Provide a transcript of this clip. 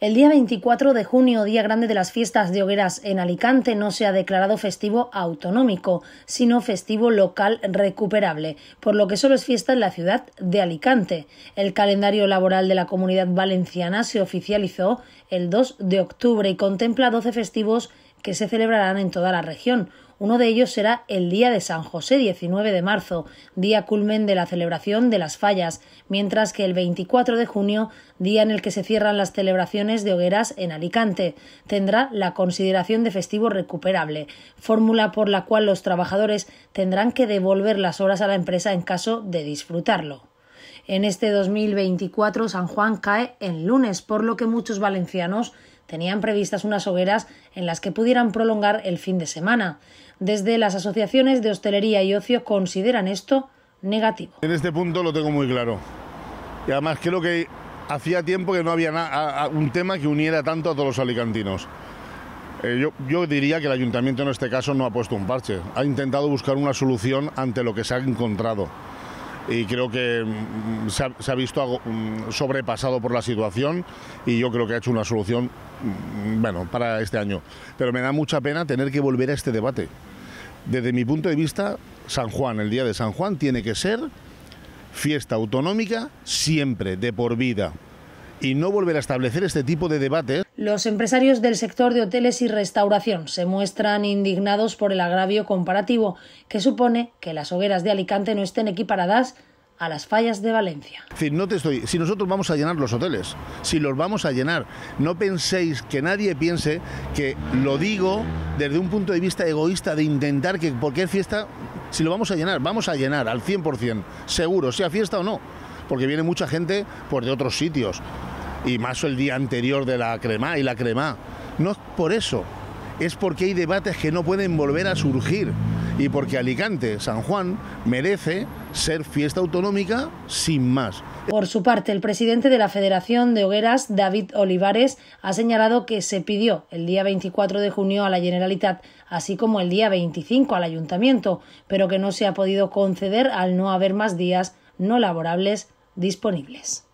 El día 24 de junio, día grande de las fiestas de hogueras en Alicante, no se ha declarado festivo autonómico, sino festivo local recuperable, por lo que solo es fiesta en la ciudad de Alicante. El calendario laboral de la comunidad valenciana se oficializó el 2 de octubre y contempla 12 festivos que se celebrarán en toda la región. Uno de ellos será el Día de San José, 19 de marzo, día culmen de la celebración de las fallas, mientras que el 24 de junio, día en el que se cierran las celebraciones de hogueras en Alicante, tendrá la consideración de festivo recuperable, fórmula por la cual los trabajadores tendrán que devolver las horas a la empresa en caso de disfrutarlo. En este 2024 San Juan cae en lunes, por lo que muchos valencianos tenían previstas unas hogueras en las que pudieran prolongar el fin de semana. Desde las asociaciones de hostelería y ocio consideran esto negativo. En este punto lo tengo muy claro. Y además creo que hacía tiempo que no había un tema que uniera tanto a todos los alicantinos. Eh, yo, diría que el ayuntamiento en este caso no ha puesto un parche, ha intentado buscar una solución ante lo que se ha encontrado y creo que mm, se ha, visto mm, sobrepasado por la situación y yo creo que ha hecho una solución, mm, bueno, para este año. Pero me da mucha pena tener que volver a este debate. Desde mi punto de vista, San Juan, el día de San Juan, tiene que ser fiesta autonómica siempre, de por vida, y no volver a establecer este tipo de debates. Los empresarios del sector de hoteles y restauración se muestran indignados por el agravio comparativo que supone que las hogueras de Alicante no estén equiparadas a las fallas de Valencia. no te estoy, si nosotros vamos a llenar los hoteles, si los vamos a llenar, no penséis que nadie piense que lo digo desde un punto de vista egoísta de intentar que porque fiesta, si lo vamos a llenar, vamos a llenar al 100%, seguro, sea fiesta o no, porque viene mucha gente por pues, de otros sitios y más el día anterior de la crema y la crema. No es por eso, es porque hay debates que no pueden volver a surgir y porque Alicante, San Juan, merece ser fiesta autonómica sin más. Por su parte, el presidente de la Federación de Hogueras, David Olivares, ha señalado que se pidió el día 24 de junio a la Generalitat, así como el día 25 al Ayuntamiento, pero que no se ha podido conceder al no haber más días no laborables disponibles.